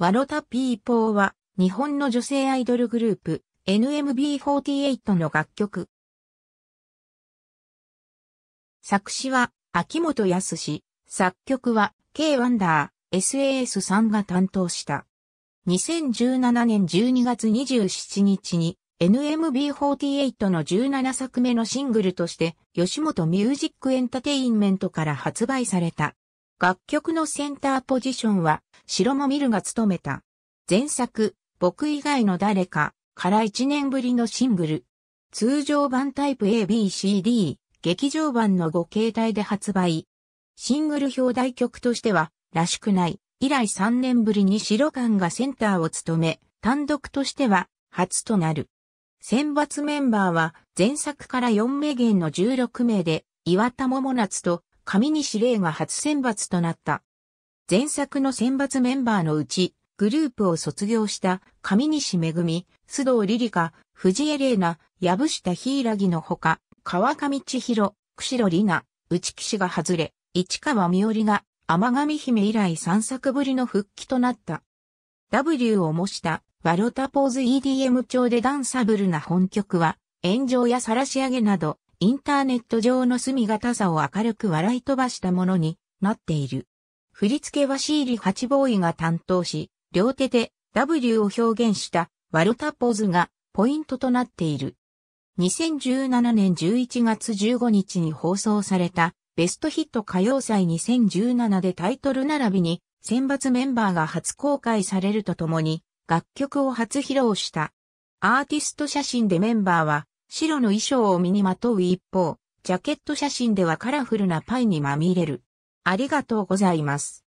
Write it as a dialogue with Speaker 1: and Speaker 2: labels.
Speaker 1: ワロタ・ピーポーは、日本の女性アイドルグループ、NMB48 の楽曲。
Speaker 2: 作詞は、秋元康、作曲は、K ワンダー、SAS さんが担当した。2017年12月27日に、NMB48 の17作目のシングルとして、吉本ミュージックエンタテインメントから発売された。楽曲のセンターポジションは、白もミルが務めた。前作、僕以外の誰か、から1年ぶりのシングル。通常版タイプ ABCD、劇場版の5形態で発売。シングル表題曲としては、らしくない。以来3年ぶりに白感がセンターを務め、単独としては、初となる。選抜メンバーは、前作から4名減の16名で、岩田桃夏と上西玲が初選抜となった。前作の選抜メンバーのうち、グループを卒業した上西恵、須藤リリカ、藤江玲奈、藪下柊のほか、川上千尋、釧路里奈、内士が外れ、市川美織が天神姫以来3作ぶりの復帰となった。W を模したワロタポーズ EDM 調でダンサブルな本曲は、炎上やらし上げなど、インターネット上の隅がたさを明るく笑い飛ばしたものになっている。振り付けはシーリ・ハチボーイが担当し、両手で W を表現したワルタポーズがポイントとなっている。2017年11月15日に放送されたベストヒット歌謡祭2017でタイトル並びに選抜メンバーが初公開されるとともに楽曲を初披露した。アーティスト写真でメンバーは白の衣装を身にまとう一方、ジャケット写真ではカラフルなパイにまみれる。ありがとうございます。